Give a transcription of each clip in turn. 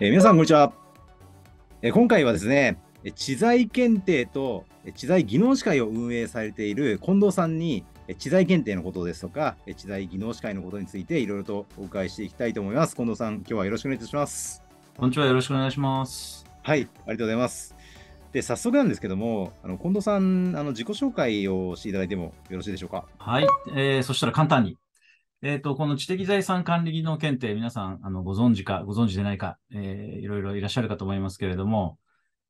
えー、皆さん、こんにちは、えー、今回はですね、知財検定と知財技能士会を運営されている近藤さんに、知財検定のことですとか、知財技能士会のことについていろいろとお伺いしていきたいと思います。近藤さん、今日はよろしくお願いいたします。こんにちは、よろしくお願いします。はい、ありがとうございます。で、早速なんですけども、あの近藤さん、あの自己紹介をしていただいてもよろしいでしょうか。はい、えー、そしたら簡単にえっ、ー、と、この知的財産管理技能検定、皆さん、あの、ご存知か、ご存知でないか、えー、いろいろいらっしゃるかと思いますけれども、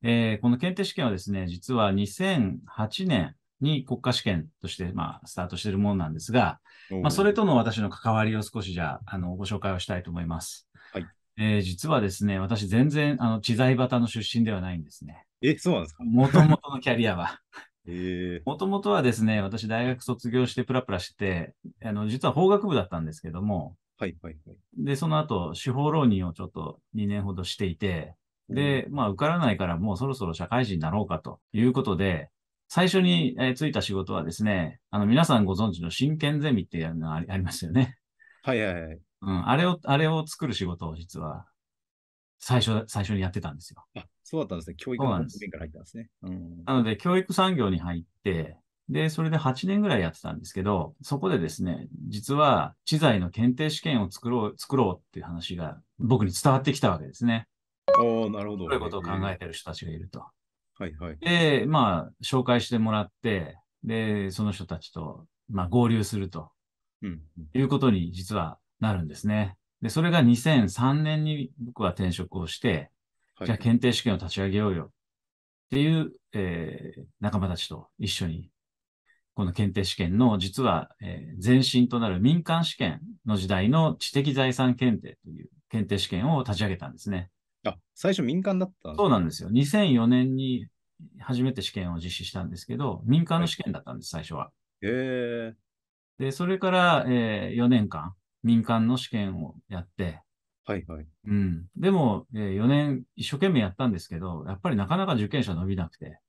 えー、この検定試験はですね、実は2008年に国家試験として、まあ、スタートしているものなんですが、まあ、それとの私の関わりを少しじゃあ、あの、ご紹介をしたいと思います。はい。えー、実はですね、私全然、あの、知財旗の出身ではないんですね。え、そうなんですかもともとのキャリアは。もともとはですね、私大学卒業してプラプラして、あの、実は法学部だったんですけども、はいはいはい。で、その後、司法浪人をちょっと2年ほどしていて、で、まあ受からないからもうそろそろ社会人になろうかということで、最初に、えー、ついた仕事はですね、あの皆さんご存知の真剣ゼミっていうのがありますよね。はいはいはい。うん、あれを、あれを作る仕事を実は最初、最初にやってたんですよ。あ、そうだったんですね。教育の面から入ったんですね。うん、なので、教育産業に入って、で、それで8年ぐらいやってたんですけど、そこでですね、実は知財の検定試験を作ろう、作ろうっていう話が僕に伝わってきたわけですね。おおなるほど、ね。そういうことを考えてる人たちがいると。はいはい。で、まあ、紹介してもらって、で、その人たちと、まあ、合流すると、うん、いうことに実はなるんですね。で、それが2003年に僕は転職をして、はい、じゃあ検定試験を立ち上げようよっていう、えー、仲間たちと一緒に、この検定試験の実は、えー、前身となる民間試験の時代の知的財産検定という検定試験を立ち上げたんですね。あ、最初民間だったそうなんですよ。2004年に初めて試験を実施したんですけど、民間の試験だったんです、はい、最初は。へえ。で、それから、えー、4年間、民間の試験をやって、はいはい。うん。でも、えー、4年一生懸命やったんですけど、やっぱりなかなか受験者伸びなくて、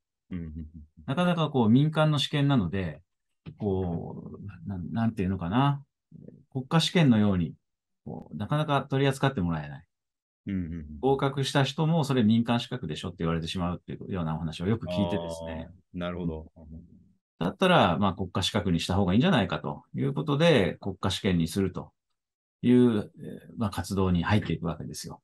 なかなかこう民間の試験なので、こう、ななんていうのかな、国家試験のように、こうなかなか取り扱ってもらえない。うん、合格した人もそれ民間資格でしょって言われてしまうっていうようなお話をよく聞いてですね。なるほど。だったら、まあ、国家資格にした方がいいんじゃないかということで、国家試験にするという、まあ、活動に入っていくわけですよ。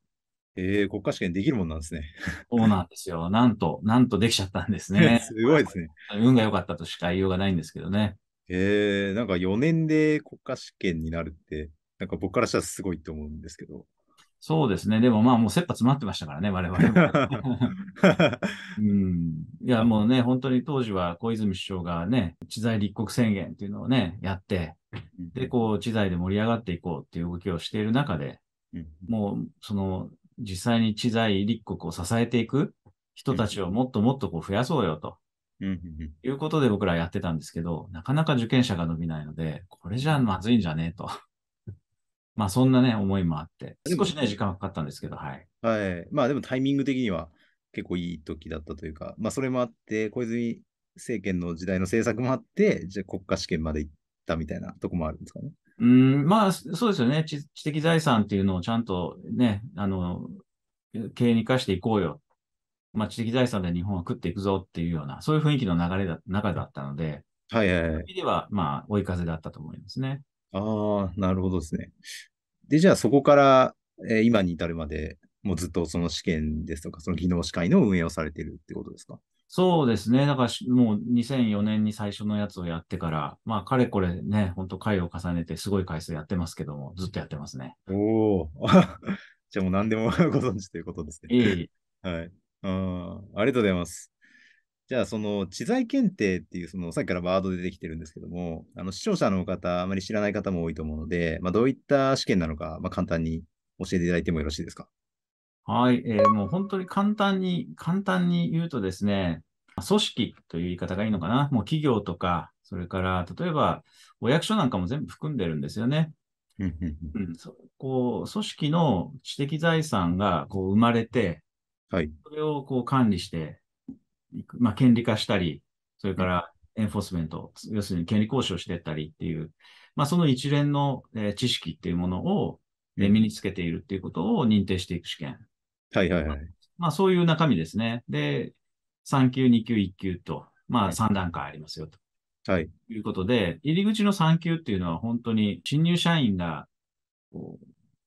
ええー、国家試験できるもんなんですね。そうなんですよ。なんと、なんとできちゃったんですね。すごいですね。運が良かったとしか言いようがないんですけどね。ええー、なんか4年で国家試験になるって、なんか僕からしたらすごいと思うんですけど。そうですね。でもまあもう切羽詰まってましたからね、我々も。うん、いやもうね、本当に当時は小泉首相がね、知財立国宣言っていうのをね、やって、で、こう、知財で盛り上がっていこうっていう動きをしている中で、もう、その、実際に知財立国を支えていく人たちをもっともっとこう増やそうよと。いうことで僕らやってたんですけど、なかなか受験者が伸びないので、これじゃまずいんじゃねえと。まあそんなね、思いもあって、少しね、時間かかったんですけど、はい。はい。まあでもタイミング的には結構いい時だったというか、まあそれもあって、小泉政権の時代の政策もあって、じゃあ国家試験まで行っったみたいなとこもあるんですかね。うん、まあ、そうですよね知。知的財産っていうのをちゃんとね、あの、経営に生かしていこうよ。まあ、知的財産で日本は食っていくぞっていうような、そういう雰囲気の流れだ、中だったので、はいはい、はい。では、まあ、追い風だったと思いますね。ああ、なるほどですね。で、じゃあそこから、えー、今に至るまで、もうずっとその試験ですとか、その技能士会の運営をされているってことですかそうですね。だからもう2004年に最初のやつをやってから、まあ、かれこれね、本当回を重ねて、すごい回数やってますけども、ずっとやってますね。おお。じゃあもう何でも ご存知ということですね。いい。はい。あありがとうございます。じゃあ、その知財検定っていう、そのさっきからワードでできてるんですけども、あの視聴者の方、あまり知らない方も多いと思うので、まあ、どういった試験なのか、まあ、簡単に教えていただいてもよろしいですか。はい、えー、もう本当に簡単に、簡単に言うとですね、組織という言い方がいいのかな、もう企業とか、それから例えばお役所なんかも全部含んでるんですよね。うん、こう組織の知的財産がこう生まれて、はい、それをこう管理していく、まあ、権利化したり、それからエンフォースメント、要するに権利行使をしていったりっていう、まあ、その一連の、えー、知識っていうものを、え身につけているっていうことを認定していく試験はいはいはい。まあそういう中身ですね。で、3級、2級、1級と、まあ3段階ありますよと。はい。いうことで、入り口の3級っていうのは本当に新入社員が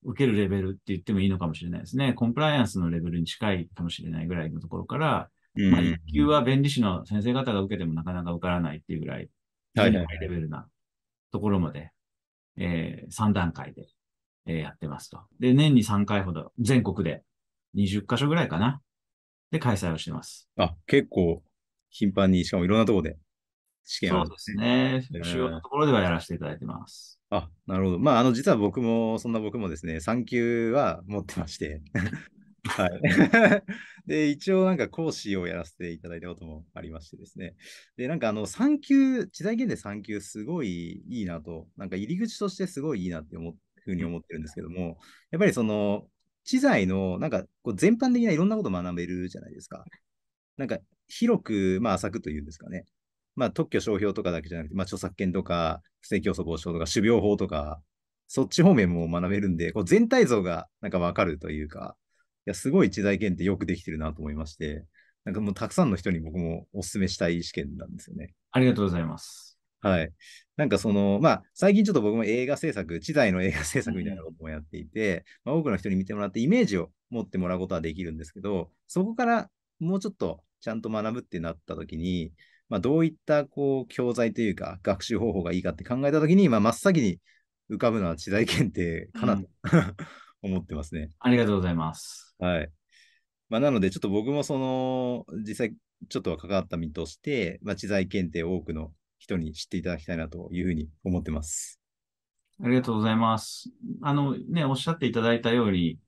受けるレベルって言ってもいいのかもしれないですね。コンプライアンスのレベルに近いかもしれないぐらいのところから、うん、まあ、1級は弁理士の先生方が受けてもなかなか受からないっていうぐらい、はい、い、レベルなところまで、えー、3段階で、えー、やってますと。で、年に3回ほど全国で20カ所ぐらいかな。で、開催をしてます。あ、結構頻繁に、しかもいろんなところで試験を、そうですね。主要なところではやらせていただいてます。あ、なるほど。まあ、あの、実は僕も、そんな僕もですね、3級は持ってまして。はい。で、一応なんか講師をやらせていただいたこともありましてですね。で、なんかあの3級、知財検で3級すごいいいなと、なんか入り口としてすごいいいなって思ふうに思ってるんですけども、やっぱりその知財の、なんか、全般的ないろんなこと学べるじゃないですか。なんか、広く、まあ、浅くというんですかね。まあ、特許商標とかだけじゃなくて、まあ、著作権とか、不正競争防止法とか、種苗法とか、そっち方面も学べるんで、こう全体像がなんかわかるというか、いや、すごい知財検定よくできてるなと思いまして、なんかもうたくさんの人に僕もお勧めしたい試験なんですよね。ありがとうございます。はい。なんかその、まあ、最近ちょっと僕も映画制作、知財の映画制作みたいなこともやっていて、まあ、多くの人に見てもらってイメージを持ってもらうことはできるんですけど、そこからもうちょっとちゃんと学ぶってなった時に、まあ、どういったこう教材というか学習方法がいいかって考えた時に、まあ、真っ先に浮かぶのは知財検定かなと、うん、思ってますね。ありがとうございます。はい。まあ、なので、ちょっと僕もその、実際ちょっとは関わった身として、まあ、知財検定を多くの人に知っていただきたいなというふうに思ってます。ありがとうございます。あのね、おっしゃっていただいたように、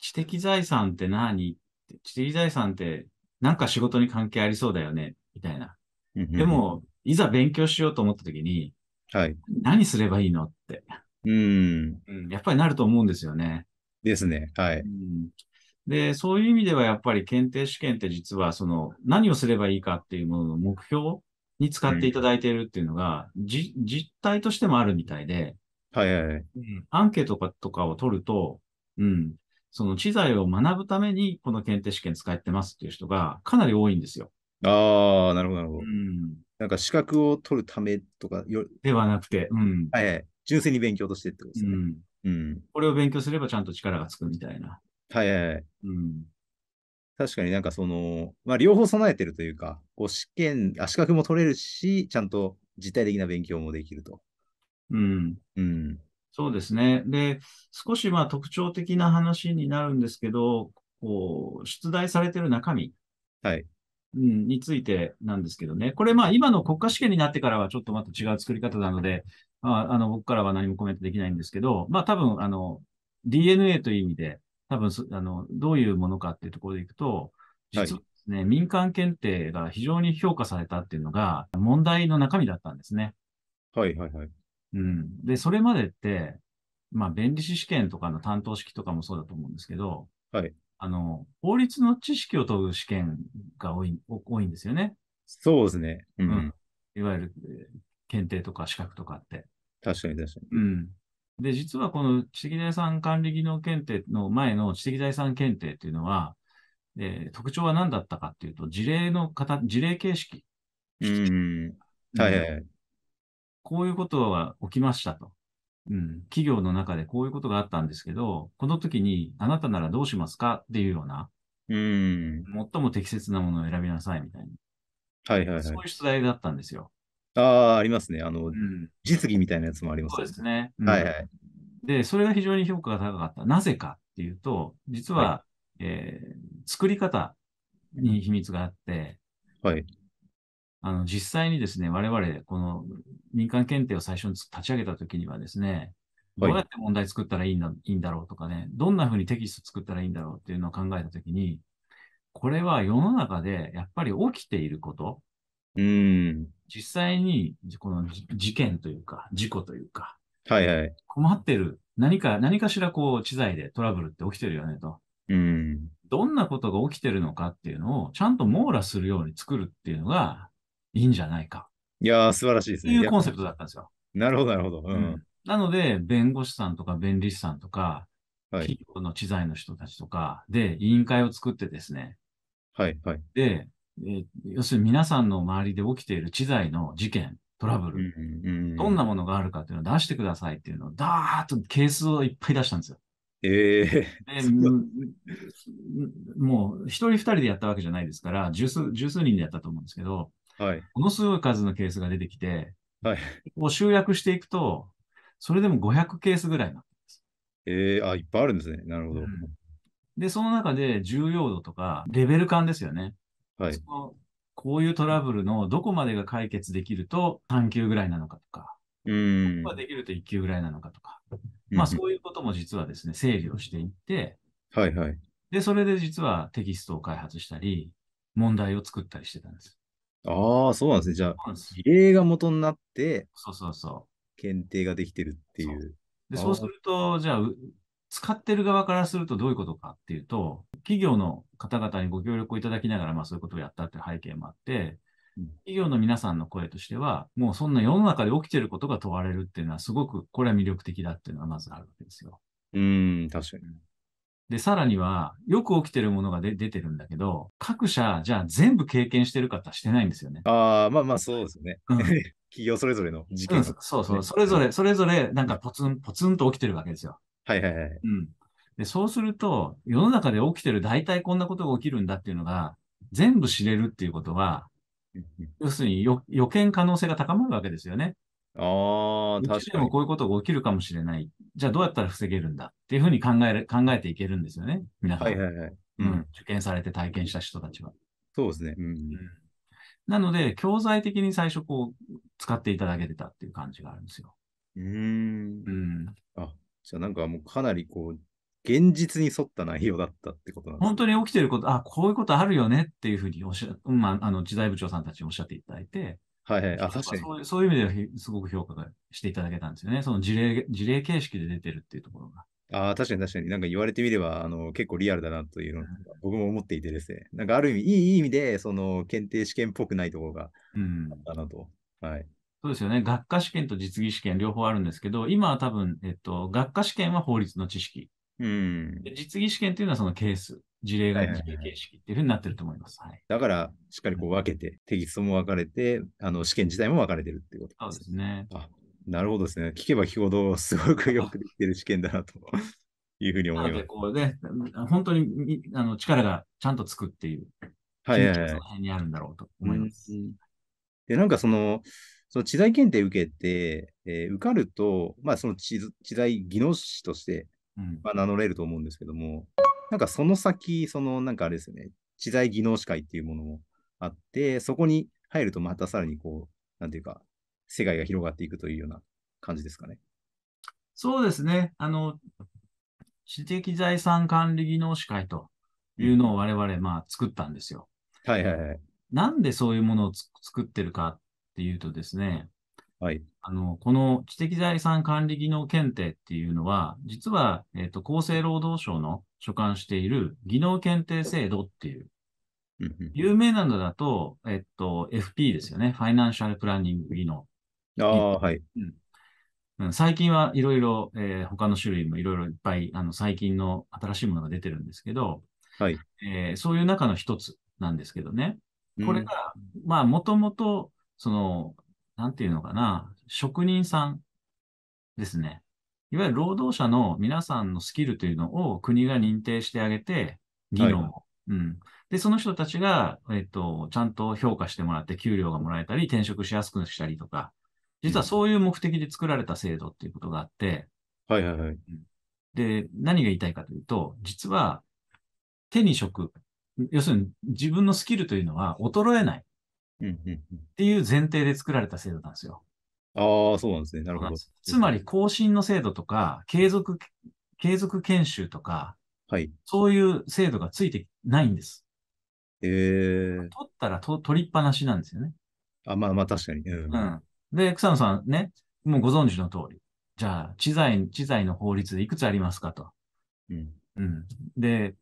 知的財産って何知的財産ってなんか仕事に関係ありそうだよねみたいな。でも、いざ勉強しようと思った時に、はい、何すればいいのって。うん。やっぱりなると思うんですよね。ですね。はい。うんで、そういう意味ではやっぱり検定試験って実はその何をすればいいかっていうものの目標に使っていただいているっていうのが、うん、実態としてもあるみたいで、はいはいはい。うん、アンケートとかを取ると、うん、その知財を学ぶためにこの検定試験使ってますっていう人がかなり多いんですよ。ああ、なるほど、なるほど。うん、なんか資格を取るためとかよではなくて、うん。はい、はい、純粋に勉強としてってことですね。うん。うん、これを勉強すればちゃんと力がつくみたいな。はいはい、はい。うん。確かになんかその、まあ、両方備えてるというか、こう試験あ、資格も取れるし、ちゃんと実体的な勉強もできると。うん。うん。そうですね。で、少しまあ特徴的な話になるんですけど、こう、出題されてる中身。はい。うん、についてなんですけどね。これ、まあ、今の国家試験になってからはちょっとまた違う作り方なので、ああの、僕からは何もコメントできないんですけど、まあ、多分、あの、DNA という意味で、多分あの、どういうものかっていうところでいくと、実はですね、はい、民間検定が非常に評価されたっていうのが、問題の中身だったんですね。はいはいはい。うん。で、それまでって、まあ、弁理士試験とかの担当式とかもそうだと思うんですけど、はい。あの、法律の知識を問う試験が多い、多いんですよね。そうですね。うん。うん、いわゆる、検定とか資格とかって。確かに確かに。うん。で、実はこの知的財産管理技能検定の前の知的財産検定っていうのは、えー、特徴は何だったかっていうと、事例の方、事例形式。うん。はいはい。こういうことは起きましたと。うん。企業の中でこういうことがあったんですけど、この時にあなたならどうしますかっていうような、うん。最も適切なものを選びなさいみたいな。はいはい、はい、そういう出題だったんですよ。ああ、ありますね。あの、うん、実技みたいなやつもあります、ね、そうですね、はいはい。で、それが非常に評価が高かった。なぜかっていうと、実は、はい、えー、作り方に秘密があって、はい。あの、実際にですね、我々、この民間検定を最初に立ち上げたときにはですね、どうやって問題作ったらいいんだいいんだろうとかね、どんな風にテキスト作ったらいいんだろうっていうのを考えたときに、これは世の中でやっぱり起きていること、うん。実際に、この事件というか、事故というか、はいはい。困ってる。何か、何かしらこう、知財でトラブルって起きてるよねと。うん。どんなことが起きてるのかっていうのを、ちゃんと網羅するように作るっていうのが、いいんじゃないか。いやー、素晴らしいですね。っていうコンセプトだったんですよ。なるほど、なるほど。うん。うん、なので、弁護士さんとか弁理士さんとか、はい、企業の知財の人たちとかで委員会を作ってですね。はい、はい。で、え要するに皆さんの周りで起きている知財の事件、トラブル、どんなものがあるかっていうのを出してくださいっていうのを、だーっとケースをいっぱい出したんですよ。ええー、もう、一人二人でやったわけじゃないですから、十数十数人でやったと思うんですけど、はい、ものすごい数のケースが出てきて、はい、集約していくと、それでも500ケースぐらいなんです。ええー、あ、いっぱいあるんですね。なるほど。うん、で、その中で重要度とか、レベル感ですよね。はい、こういうトラブルのどこまでが解決できると3級ぐらいなのかとか、うんどこができると1級ぐらいなのかとか、まあ、そういうことも実はですね、整理をしていって、はいはい、で、それで実はテキストを開発したり、問題を作ったりしてたんです。ああ、そうなんですね。じゃあ、事例が元になって、そうそうそう。検定ができてるっていう。そうでそうすると、じゃあ、使ってる側からするとどういうことかっていうと、企業の方々にご協力をいただきながら、まあ、そういうことをやったっていう背景もあって、企業の皆さんの声としては、もうそんな世の中で起きてることが問われるっていうのは、すごくこれは魅力的だっていうのがまずあるわけですよ。うん、確かに。で、さらには、よく起きてるものが出てるんだけど、各社、じゃあ全部経験してる方してないんですよね。ああ、まあまあ、そうですね。企業それぞれの事件、ねうん、そうそう、それぞれ、それぞれ、なんかポツン、ポツンと起きてるわけですよ。はいはいはい。うん。で、そうすると、世の中で起きてる大体こんなことが起きるんだっていうのが、全部知れるっていうことは、要するに予見可能性が高まるわけですよね。ああ、確かに。もこういうことが起きるかもしれない。じゃあどうやったら防げるんだっていうふうに考え考えていけるんですよね。皆さん。はいはいはい。うん。受験されて体験した人たちは。そうですね。うん。うん、なので、教材的に最初こう、使っていただけてたっていう感じがあるんですよ。うん。うん。あ、じゃあなんかもうかなりこう、現実に沿った内容だったってことなんです本当に起きてること、あ、こういうことあるよねっていうふうにおっしゃ、まあ、あの、時代部長さんたちにおっしゃっていただいて、はいはい、あ、確かに。そういう意味ではすごく評価がしていただけたんですよね。その事例、事例形式で出てるっていうところが。ああ、確かに確かに。なんか言われてみれば、あの、結構リアルだなというのを僕も思っていてですね。なんかある意味、いい意味で、その、検定試験っぽくないところがあったなと。うん、はい。そうですよね。学科試験と実技試験両方あるんですけど、今は多分、えっと、学科試験は法律の知識。うん、実技試験というのはそのケース、事例が事例形式っていうふうになってると思います。はい、はい、だから、しっかりこう分けて、テキストも分かれて、あの試験自体も分かれてるっていうことですね。そうですね。なるほどですね。聞けば聞くほど、すごくよくできてる試験だなと。いうふうに思います。こうね、本当にあの力がちゃんとつくっていう、はいはいはい、その辺にあるんだろうと思います。うん、で、なんかその、その知財検定受けて、えー、受かると、まあ、その知知財技能士としてまあ、名乗れると思うんですけども、なんかその先、そのなんかあれですよね、知財技能士会っていうものもあって、そこに入るとまたさらにこう、なんていうか、世界が広がっていくというような感じですかね。そうですね。あの、知的財産管理技能士会というのを我々、まあ、作ったんですよ。はいはいはい。なんでそういうものを作ってるかっていうとですね、はい。あの、この知的財産管理技能検定っていうのは、実は、えっ、ー、と、厚生労働省の所管している技能検定制度っていう、有名なのだと、えっ、ー、と、FP ですよね。ファイナンシャルプランニング技能。ああ、はい。うん最近はいろいろ、え他の種類もいろいろいっぱい、あの、最近の新しいものが出てるんですけど、はい。えー、そういう中の一つなんですけどね。これが、うん、まあ、もともと、その、なんていうのかな、職人さんですね。いわゆる労働者の皆さんのスキルというのを国が認定してあげて、議論を、はい、うん。で、その人たちが、えっと、ちゃんと評価してもらって、給料がもらえたり、転職しやすくしたりとか、実はそういう目的で作られた制度っていうことがあって、はいはいはい。で、何が言いたいかというと、実は手に職、要するに自分のスキルというのは衰えないっていう前提で作られた制度なんですよ。ああ、そうなんですね。なるほど。つまり、更新の制度とか、継続、継続研修とか、はい。そういう制度がついてないんです。ええー、取ったらと取りっぱなしなんですよね。あ、まあまあ、確かに。うん。うん、で、草野さんね、もうご存知の通り。じゃあ、知財、知財の法律でいくつありますかと。うん。うん。で、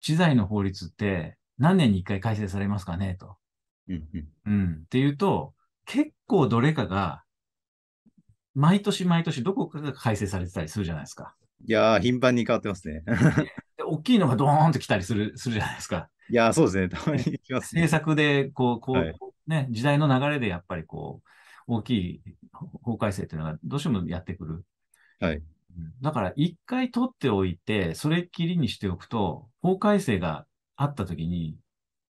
知財の法律って何年に一回改正されますかねと。うん、うん。うん。っていうと、結構どれかが毎年毎年どこかが改正されてたりするじゃないですか。いやー、頻繁に変わってますね。で大きいのがドーンと来たりするするじゃないですか。いやー、そうですね。たまにきます、ね。政策で、こう、こう、はい、ね、時代の流れでやっぱりこう、大きい法改正っていうのがどうしてもやってくる。はい。だから一回取っておいて、それっきりにしておくと、法改正があったときに、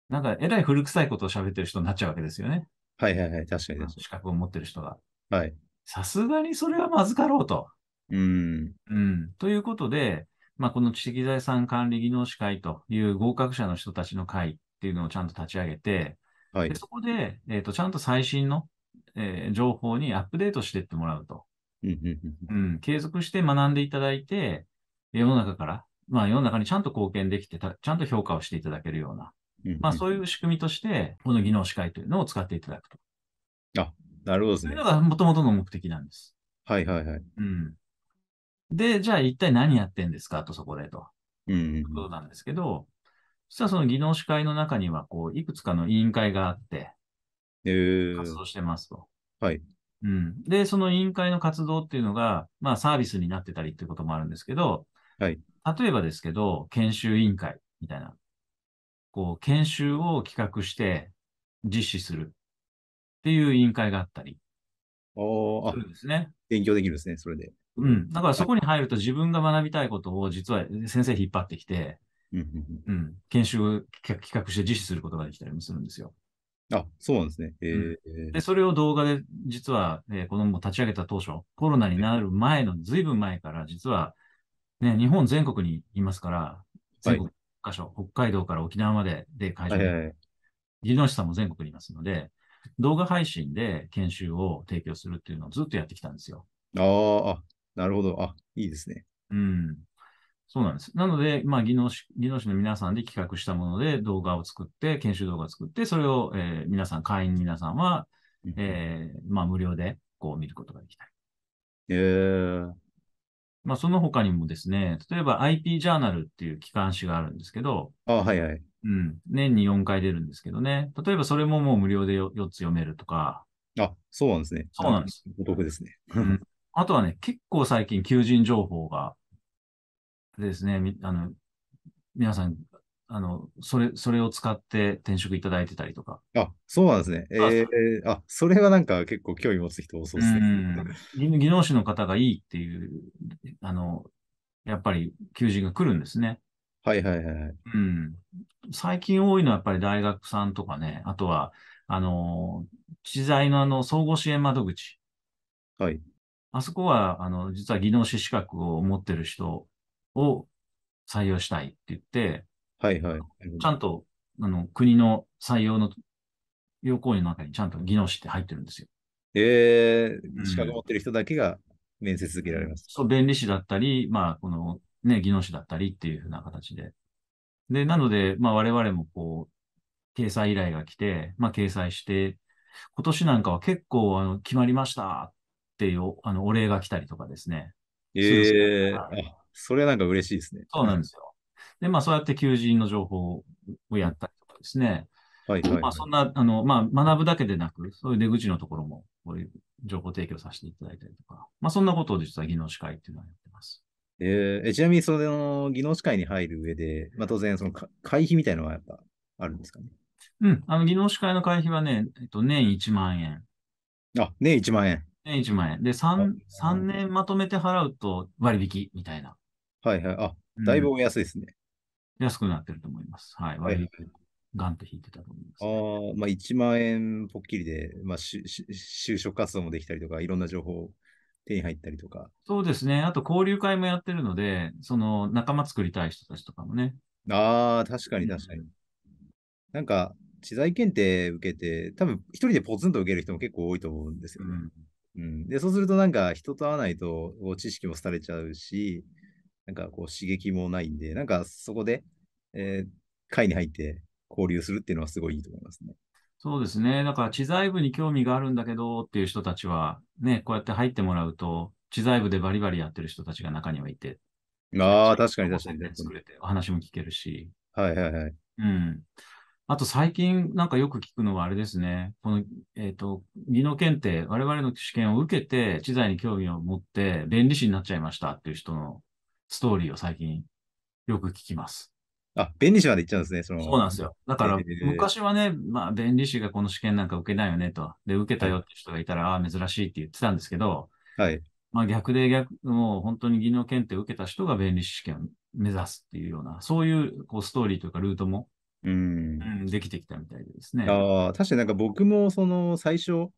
なんかえらい古臭いことを喋ってる人になっちゃうわけですよね。はいはいはい、確かに確かに。資格を持ってる人が。はい。さすがにそれはまずかろうと。うん。うん。ということで、まあ、この知的財産管理技能士会という合格者の人たちの会っていうのをちゃんと立ち上げて、はい、でそこで、えーと、ちゃんと最新の、えー、情報にアップデートしていってもらうと。うん、継続して学んでいただいて、世の中から、まあ、世の中にちゃんと貢献できてた、ちゃんと評価をしていただけるような、まあ、そういう仕組みとして、この技能士会というのを使っていただくと。あ、なるほどですね。というのがもともとの目的なんです。はいはいはい。うん。で、じゃあ一体何やってんですかと、そこでと。うん。いうことなんですけど、実はその技能司会の中には、こう、いくつかの委員会があって、えー、活動してますと。はい。うん。で、その委員会の活動っていうのが、まあサービスになってたりっていうこともあるんですけど、はい。例えばですけど、研修委員会みたいな、こう、研修を企画して実施するっていう委員会があったりあ、そうですね。勉強できるんですね、それで。うん。だからそこに入ると自分が学びたいことを実は先生引っ張ってきて、うん、研修を企画して実施することができたりもするんですよ。あ、そうなんですね。えー、うん、でそれを動画で、実は、えー、この立ち上げた当初、コロナになる前の、ずいぶん前から、実は、ね、日本全国にいますから、全国箇所、はい、北海道から沖縄までで会場に、はいはい、技能士さんも全国にいますので、動画配信で研修を提供するっていうのをずっとやってきたんですよ。ああ、なるほど。あ、いいですね。うん。そうなんです。なので、まあ、技能士、技能士の皆さんで企画したもので動画を作って、研修動画を作って、それを、えー、皆さん、会員の皆さんは、えー、まあ、無料で、こう、見ることができたり。えー、まあ、その他にもですね、例えば IP ジャーナルっていう機関誌があるんですけど、あ、はいはい。うん。年に4回出るんですけどね。例えばそれももう無料で4つ読めるとか。あ、そうなんですね。そうなんです。お得ですね。あとはね、結構最近求人情報が、ですね、あの、皆さん、あの、それ、それを使って転職いただいてたりとか。あ、そうなんですね。えー、あ、それはなんか結構興味持つ人多そうですね。うん、技能士の方がいいっていう、あの、やっぱり求人が来るんですね。はいはいはい。うん。最近多いのはやっぱり大学さんとかね、あとは、あの、知財のあの、総合支援窓口。はい。あそこは、あの、実は技能士資格を持ってる人を採用したいって言って、はいはい。ちゃんと、あの、国の採用の要項の中にちゃんと技能士って入ってるんですよ。ええー、資格持ってる人だけが面接受けられます。うん、そう、弁理士だったり、まあ、この、ね、技能士だったりっていうふうな形で。で、なので、まあ我々もこう、掲載依頼が来て、まあ掲載して、今年なんかは結構あの決まりましたっていうあのお礼が来たりとかですね。ええー、それなんか嬉しいですね。そうなんですよ。で、まあそうやって求人の情報をやったりとかですね。はいはい、はい、まあそんな、あの、まあ学ぶだけでなく、そういう出口のところも、こういう情報提供させていただいたりとか、まあそんなことを実は技能士会っていうのはやってます。えー、えちなみに、その、技能士会に入る上で、まあ、当然、その、会費みたいなのはやっぱあるんですかね。うん、あの、技能士会の会費はね、えっと、年1万円。あ、年1万円。年1万円。で、3、3年まとめて払うと割引みたいな。はいはい。あ、だいぶお安いですね、うん、安くなってると思います。はい。割引、ガンと引いてたと思います、ね、ああ、まあ1万円ぽっきりで、まあしし、就職活動もできたりとか、いろんな情報を手に入ったりとか。そうですね。あと交流会もやってるので、その仲間作りたい人たちとかもね。ああ、確かに確かに。うん、なんか、知財検定受けて、多分一人でポツンと受ける人も結構多いと思うんですよね。うん、うん、で、そうするとなんか人と会わないと知識も廃れちゃうし、なんかこう刺激もないんで、なんかそこで、えー、会に入って交流するっていうのはすごいいいと思いますね。そうですね。だから知財部に興味があるんだけどっていう人たちは、ね、こうやって入ってもらうと、知財部でバリバリやってる人たちが中にはいて、ああ、確かに確かに。作れて、お話も聞けるし。はいはいはい。うん。あと最近なんかよく聞くのはあれですね。この、えっ、ー、と、技能検定、我々の試験を受けて、知財に興味を持って、弁理士になっちゃいましたっていう人のストーリーを最近よく聞きます。あ、弁理士まで行っちゃうんですね、その。そうなんですよ。だから、昔はね、まあ、弁理士がこの試験なんか受けないよねと。で、受けたよって人がいたら、ああ、珍しいって言ってたんですけど、はい。まあ、逆で逆、もう本当に技能検定を受けた人が弁理士試験を目指すっていうような、そういうこうストーリーというかルートも、うん、うん、できてきたみたいですね。ああ、確かになんか僕も、その、最初、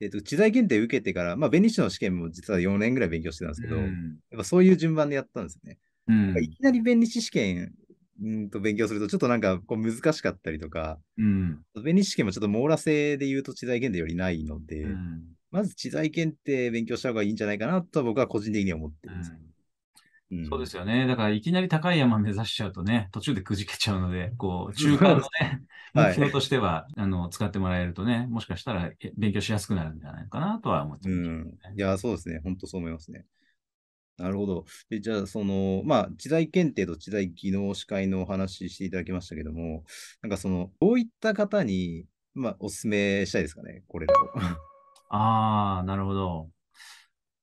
えっ、ー、と、知財検定受けてから、まあ、弁理士の試験も実は4年ぐらい勉強してたんですけど、うん、やっぱそういう順番でやったんですね。うん、いきなり弁理士試験うんと勉強すると、ちょっとなんかこう難しかったりとか、うん、弁理士試験もちょっと網羅性で言うと知財検定よりないので、うん、まず知財検定勉強した方がいいんじゃないかなと僕は個人的に思ってます、うん、そうですよね。だからいきなり高い山目指しちゃうとね、途中でくじけちゃうので、こう 中間のね、目標としては、はい、あの使ってもらえるとね、もしかしたら勉強しやすくなるんじゃないかなとは思ってます、ね、いや、そうですね。本当そう思いますね。なるほど。でじゃあ、その、まあ、知財検定と知財技能士会のお話ししていただきましたけども、なんかその、どういった方に、まあ、お勧めしたいですかね、これらを。ああ、なるほど。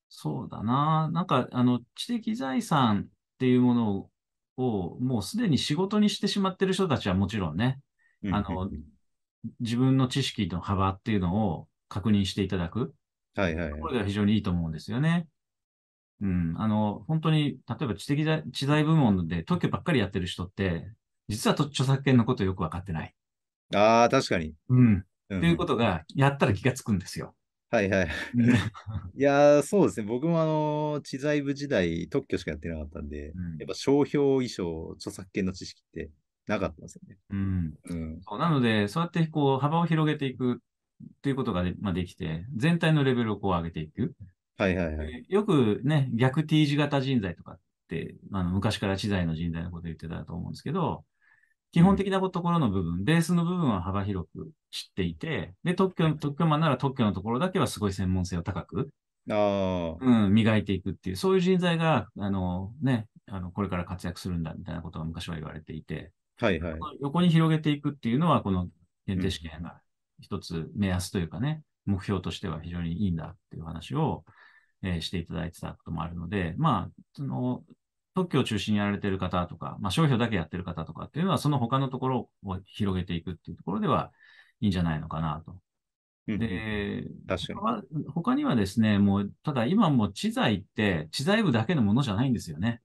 そうだな。なんか、あの、知的財産っていうものを、もうすでに仕事にしてしまってる人たちはもちろんね、あの、自分の知識の幅っていうのを確認していただく。はいはい、これが非常にいいと思うんですよね。うん、あの、本当に、例えば知的知財部門で特許ばっかりやってる人って、実は著作権のことよく分かってない。ああ、確かに。うん。と、うん、いうことが、やったら気がつくんですよ。はいはい。いやそうですね。僕もあの、知財部時代、特許しかやってなかったんで、うん、やっぱ商標、衣装、著作権の知識ってなかったんですよね。うん。うん、そうなので、そうやってこう、幅を広げていくっていうことがで,、まあ、できて、全体のレベルをこう上げていく。はいはいはい。よくね、逆 T 字型人材とかって、あの昔から知財の人材のこと言ってたと思うんですけど、基本的なところの部分、うん、ベースの部分は幅広く知っていて、で、特許、特許マンなら特許のところだけはすごい専門性を高く、あうん、磨いていくっていう、そういう人材が、あのね、あのこれから活躍するんだみたいなことが昔は言われていて、はいはい、横に広げていくっていうのは、この限定試験が一つ目安というかね、うん、目標としては非常にいいんだっていう話を、えー、していただいてたこともあるので、まあ、その、特許を中心にやられてる方とか、まあ、商標だけやってる方とかっていうのは、その他のところを広げていくっていうところではいいんじゃないのかなと。で、確かに他にはですね、もう、ただ今も知財って、知財部だけのものじゃないんですよね。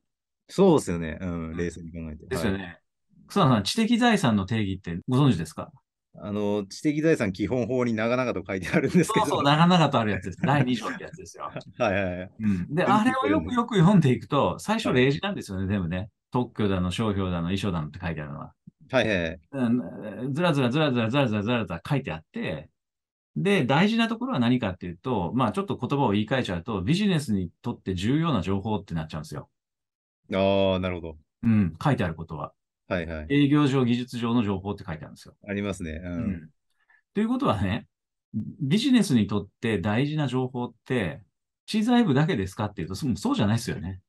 そうですよね。うん、冷静に考えて。ですよね。はい、草野さん、知的財産の定義ってご存知ですかあの知的財産基本法に長々と書いてあるんですけど。そうそう、長々とあるやつです。第2条ってやつですよ。はいはいはい。うん、で、あれをよくよく読んでいくと、最初例示なんですよね、はい、全部ね。特許だの、商標だの、衣装だのって書いてあるのは。はいはい、はい。ずらずらずらずらずらずらずらずら書いてあって、で、大事なところは何かっていうと、まあちょっと言葉を言い換えちゃうと、ビジネスにとって重要な情報ってなっちゃうんですよ。ああ、なるほど。うん、書いてあることは。はいはい。営業上、技術上の情報って書いてあるんですよ。ありますね。うん。うん、ということはね、ビジネスにとって大事な情報って、知財部だけですかっていうと、そうじゃないですよね。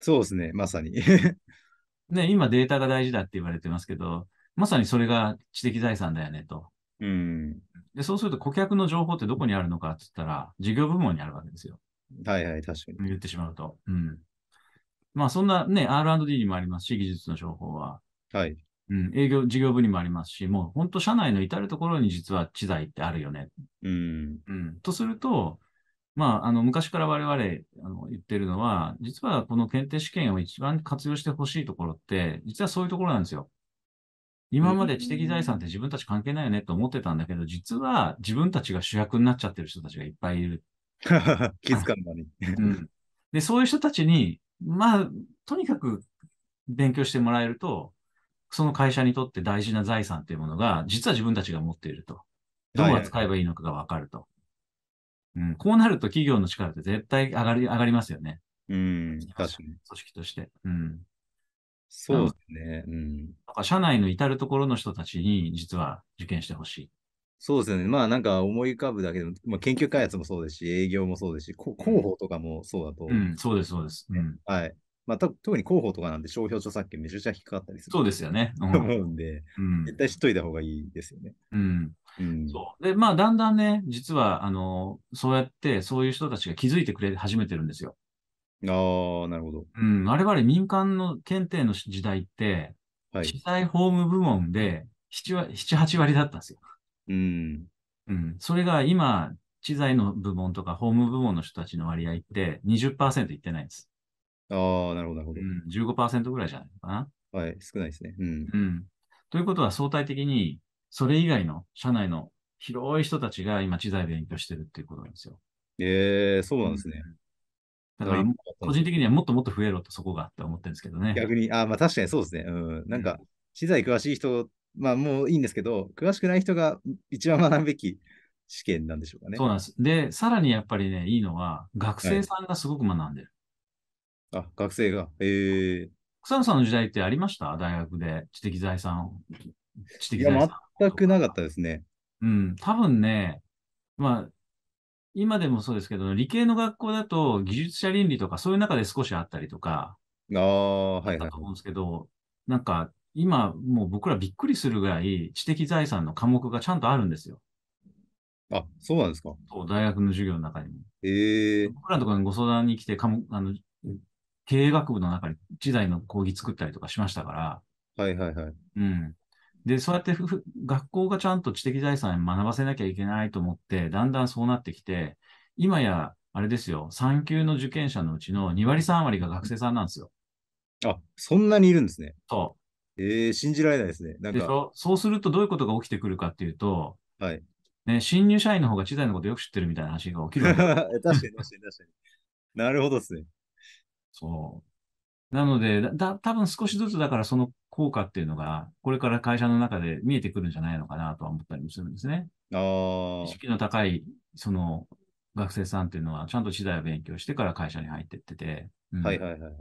そうですね、まさに。ね、今データが大事だって言われてますけど、まさにそれが知的財産だよねと。うん、でそうすると顧客の情報ってどこにあるのかって言ったら、事業部門にあるわけですよ。はいはい、確かに。言ってしまうと。うん。まあそんなね、R&D にもありますし、技術の情報は。はい。うん、営業、事業部にもありますし、もう本当社内の至るところに実は知財ってあるよね。うん。うん、とすると、まあ、あの、昔から我々あの言ってるのは、実はこの検定試験を一番活用してほしいところって、実はそういうところなんですよ。今まで知的財産って自分たち関係ないよねと思ってたんだけど、実は自分たちが主役になっちゃってる人たちがいっぱいいる。気づかんのに、うん。で、そういう人たちに、まあ、とにかく勉強してもらえると、その会社にとって大事な財産というものが、実は自分たちが持っていると。どう扱えばいいのかがわかると、うん、こうなると企業の力って絶対上がり、上がりますよね。うん、確かに。組織として。うん。そうですね。うん。か社内の至るところの人たちに実は受験してほしい。そうですね。まあなんか思い浮かぶだけでも、まあ、研究開発もそうですし、営業もそうですし、広報とかもそうだと、ううん、そうです、そうです。うん、はい。まあ、特に広報とかなんで商標著作権めちゃくちゃ引っかかったりする。そうですよね。うん、思うんで、うん、絶対知っといた方がいいですよね。うん。うん、そう。で、まあ、だんだんね、実は、あの、そうやって、そういう人たちが気づいてくれ始めてるんですよ。ああ、なるほど。うん。我々民間の検定の時代って、はい、知財法務部門で7、7、8割だったんですよ。うん。うん。それが今、知財の部門とか法務部門の人たちの割合って20%いってないんです。ああ、なるほど、なるほど。15%ぐらいじゃないかな。はい、少ないですね。うん。うん、ということは相対的に、それ以外の社内の広い人たちが今、知財勉強してるっていうことなんですよ。ええー、そうなんですね。だから、個人的にはもっともっと増えろと、そこがって思ってるんですけどね。逆に、あまあ確かにそうですね。うん。なんか、知財詳しい人、まあもういいんですけど、詳しくない人が一番学ぶべき試験なんでしょうかね。そうなんです。で、さらにやっぱりね、いいのは、学生さんがすごく学んでる。あ、学生が。ええー。草野さんの時代ってありました大学で知的財産を。知的財産。いや、全くなかったですね。うん、多分ね、まあ、今でもそうですけど、理系の学校だと技術者倫理とかそういう中で少しあったりとか、ああ、はい、はい。だと思うんですけど、なんか今もう僕らびっくりするぐらい知的財産の科目がちゃんとあるんですよ。あ、そうなんですか。そう、大学の授業の中にも。ええー、僕らのところにご相談に来て科目あの、経営学部の中で時代の講義作ったりとかしましたから。はいはいはい。うん。で、そうやって学校がちゃんと知的財産学ばせなきゃいけないと思って、だんだんそうなってきて、今や、あれですよ、3級の受験者のうちの2割3割が学生さんなんですよ。あ、そんなにいるんですね。そう。えー、信じられないですね。なんかでしょそうするとどういうことが起きてくるかっていうと、はい。ね、新入社員の方が知財のことよく知ってるみたいな話が起きる。確かに確かに確かに。なるほどですね。そう。なので、だ、多分少しずつだからその効果っていうのが、これから会社の中で見えてくるんじゃないのかなとは思ったりもするんですね。ああ。意識の高い、その、学生さんっていうのは、ちゃんと知財を勉強してから会社に入ってってて。うん、はいはいはいはい。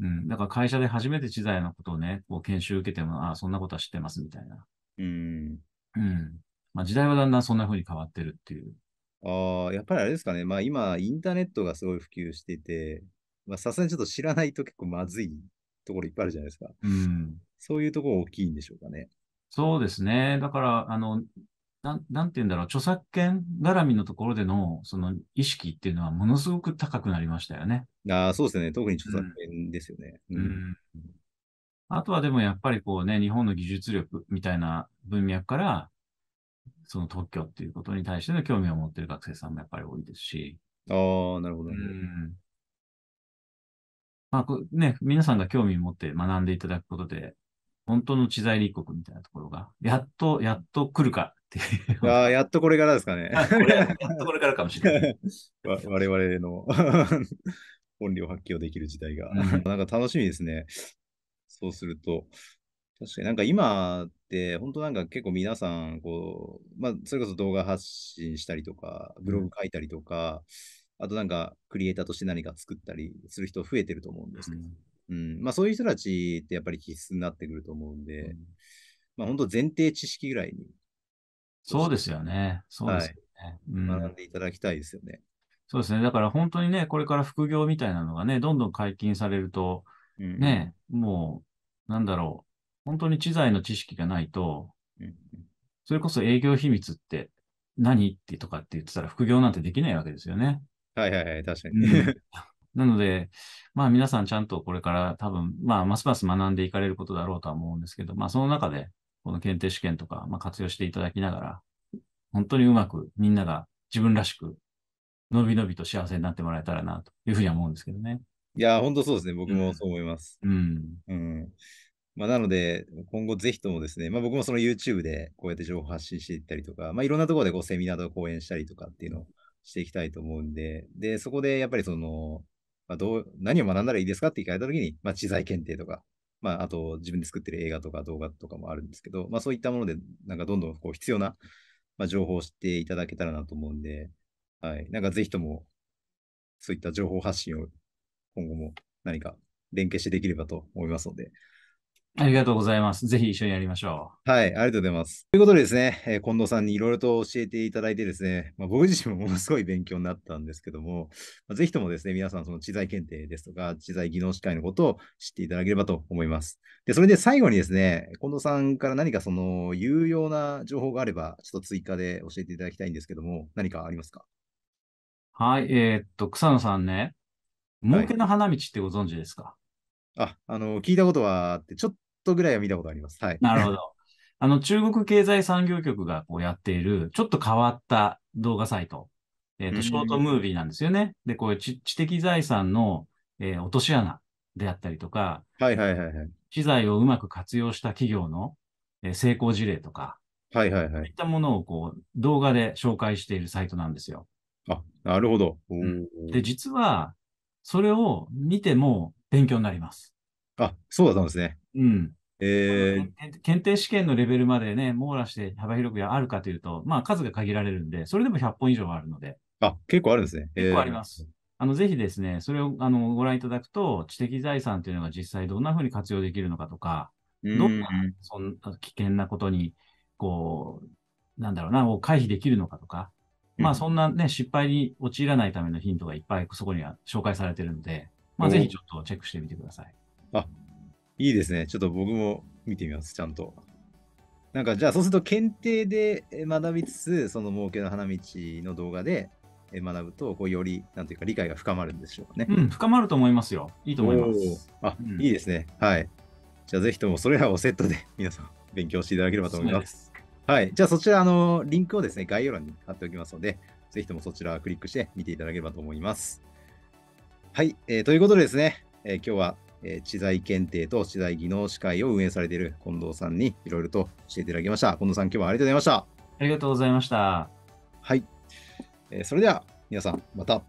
うん。だから会社で初めて知財のことをね、こう研修受けても、ああ、そんなことは知ってますみたいな。うん。うん。まあ時代はだんだんそんな風に変わってるっていう。ああ、やっぱりあれですかね。まあ今、インターネットがすごい普及してて、まあさすがにちょっと知らないと結構まずいところいっぱいあるじゃないですか。うん、そういうところ大きいんでしょうかね。そうですね。だから、あの、ななんて言うんだろう、著作権絡みのところでの、その意識っていうのはものすごく高くなりましたよね。ああ、そうですね。特に著作権ですよね。うん。うん、あとはでもやっぱりこうね、日本の技術力みたいな文脈から、その特許っていうことに対しての興味を持ってる学生さんもやっぱり多いですし。ああ、なるほど、ね、うん。まあね、皆さんが興味を持って学んでいただくことで、本当の知財立国みたいなところが、やっと、やっと来るかっていう。ああ、やっとこれからですかね。やっとこれからかもしれない。我々の 本領発揮をできる時代が。なんか楽しみですね。そうすると。確かになんか今って、本当なんか結構皆さん、こう、まあ、それこそ動画発信したりとか、ブログ書いたりとか、うんあとなんかクリエイターとして何か作ったりする人増えてると思うんですけど、うん、うん、まあ、そういう人たちってやっぱり必須になってくると思うんで、うん、まあ、本当前提知識ぐらいに。そうですよね。そうですよね。はい、学んでいただきたいですよね。そうですね。だから本当にね、これから副業みたいなのがね、どんどん解禁されると、ね、もう、なんだろう、本当に知財の知識がないと、それこそ営業秘密って何ってとかって言ってたら副業なんてできないわけですよね。はいはいはい、確かに。なので、まあ皆さんちゃんとこれから多分、まあますます学んでいかれることだろうとは思うんですけど、まあその中で、この検定試験とか、まあ、活用していただきながら、本当にうまくみんなが自分らしく、のびのびと幸せになってもらえたらなというふうには思うんですけどね。いや、本当そうですね。僕もそう思います。うん。うん、まあ、なので、今後ぜひともですね、まあ、僕もその YouTube でこうやって情報発信していったりとか、まあ、いろんなところでこうセミナーと講演したりとかっていうのをしていきたいと思うんで、で、そこでやっぱりその、まあ、どう何を学んだらいいですかって聞かれたときに、まあ、知財検定とか、まあ、あと自分で作ってる映画とか動画とかもあるんですけど、まあ、そういったもので、なんかどんどんこう必要な、まあ、情報を知っていただけたらなと思うんで、はい、なんかぜひとも、そういった情報発信を今後も何か連携してできればと思いますので、ありがとうございます。ぜひ一緒にやりましょう。はい、ありがとうございます。ということでですね、えー、近藤さんにいろいろと教えていただいてですね、まあ、僕自身もものすごい勉強になったんですけども、まあ、ぜひともですね、皆さんその知財検定ですとか、知財技能士会のことを知っていただければと思います。で、それで最後にですね、近藤さんから何かその有用な情報があれば、ちょっと追加で教えていただきたいんですけども、何かありますかはい、えー、っと、草野さんね、儲けの花道ってご存知ですか、はいあ、あの、聞いたことはあって、ちょっとぐらいは見たことあります。はい。なるほど。あの、中国経済産業局がこうやっている、ちょっと変わった動画サイト。えっ、ー、と、ショートムービーなんですよね。で、こういう知的財産の、えー、落とし穴であったりとか、はいはいはいはい。資材をうまく活用した企業の、えー、成功事例とか、はいはいはい。いったものをこう、動画で紹介しているサイトなんですよ。あ、なるほど。うん、で、実は、それを見ても勉強になります。あ、そうだったんですね。うん。えー、検定試験のレベルまでね、網羅して幅広くあるかというと、まあ数が限られるんで、それでも100本以上あるので。あ、結構あるんですね。結構あります。あの、ぜひですね、それをあのご覧いただくと、知的財産というのが実際どんなふうに活用できるのかとか、どんなそん危険なことに、こう、なんだろうな、を回避できるのかとか、まあそんなね、失敗に陥らないためのヒントがいっぱいそこには紹介されてるので、まあぜひちょっとチェックしてみてください。あ、いいですね。ちょっと僕も見てみます、ちゃんと。なんか、じゃあ、そうすると、検定で学びつつ、その儲けの花道の動画で学ぶと、こう、より、なんていうか、理解が深まるんでしょうかね。うん、深まると思いますよ。いいと思います。あ、うん、いいですね。はい。じゃあ、ぜひとも、それらをセットで、皆さん、勉強していただければと思います。はい。じゃあ、そちら、あの、リンクをですね、概要欄に貼っておきますので、ぜひともそちらクリックして見ていただければと思います。はい。えー、ということでですね、えー、今日はえー、知財検定と知財技能士会を運営されている近藤さんにいろいろと教えていただきました。近藤さん、今日はありがとうございました。ありがとうございました。はい。えー、それでは皆さん、また。